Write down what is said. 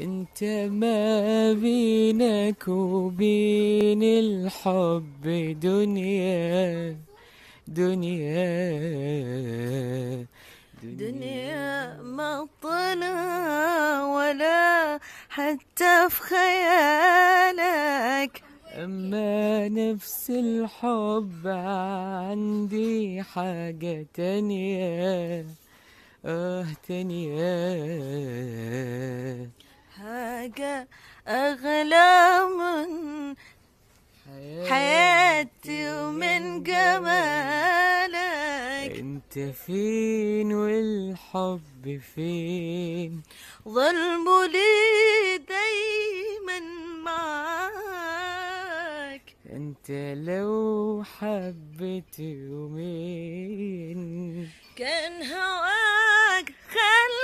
انت ما بينك وبين الحب دنيا دنيا دنيا ما طلع ولا حتى في خيالك أما نفس الحب عندي حاجة تانية آه تانية حاجة أغلى من حياتي ومن جمالك انت فين والحب فين ظلمه لي دايما معاك انت لو حبيت يومين كان هواك خلق